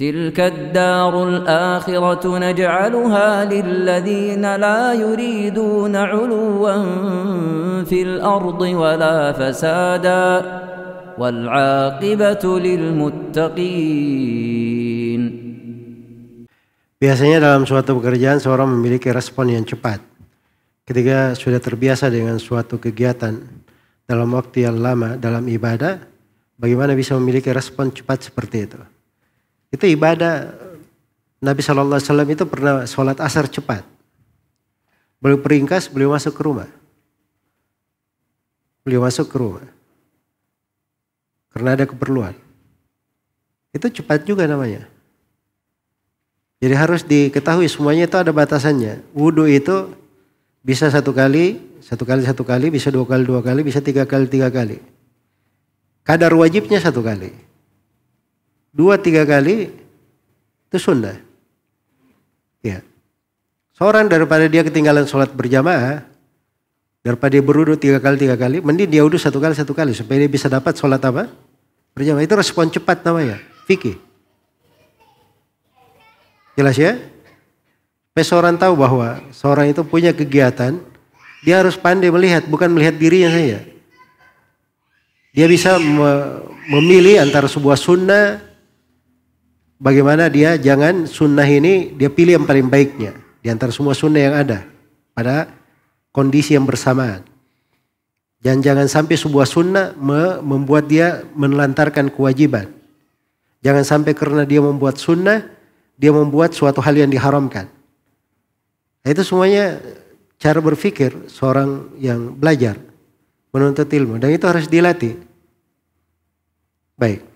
تلك الدار الآخرة نجعلها للذين لا يريدون علوا في الأرض ولا فسادا والعاقبة للمتقين Biasanya dalam suatu pekerjaan seorang memiliki respon yang cepat. Ketika sudah terbiasa dengan suatu kegiatan dalam waktu yang lama dalam ibadah, bagaimana bisa memiliki respon cepat seperti itu? Itu ibadah Nabi Shallallahu Alaihi Wasallam itu pernah sholat asar cepat. Beliau peringkas, beliau masuk ke rumah. Beliau masuk ke rumah. Karena ada keperluan. Itu cepat juga namanya. Jadi harus diketahui semuanya itu ada batasannya. Wudhu itu bisa satu kali, satu kali satu kali, bisa dua kali dua kali, bisa tiga kali tiga kali. Kadar wajibnya satu kali dua tiga kali itu sunnah. Ya. Seorang daripada dia ketinggalan sholat berjamaah, daripada dia berudu tiga kali tiga kali, mending dia udu satu kali satu kali supaya dia bisa dapat sholat apa? Berjamaah itu respon cepat namanya, fikih. Jelas ya? Supaya seorang tahu bahwa seorang itu punya kegiatan, dia harus pandai melihat, bukan melihat dirinya saja. Dia bisa memilih antara sebuah sunnah bagaimana dia jangan sunnah ini dia pilih yang paling baiknya di antara semua sunnah yang ada pada kondisi yang bersamaan. Dan jangan sampai sebuah sunnah membuat dia menelantarkan kewajiban. Jangan sampai karena dia membuat sunnah, dia membuat suatu hal yang diharamkan. Nah, itu semuanya cara berpikir seorang yang belajar menuntut ilmu dan itu harus dilatih. Baik.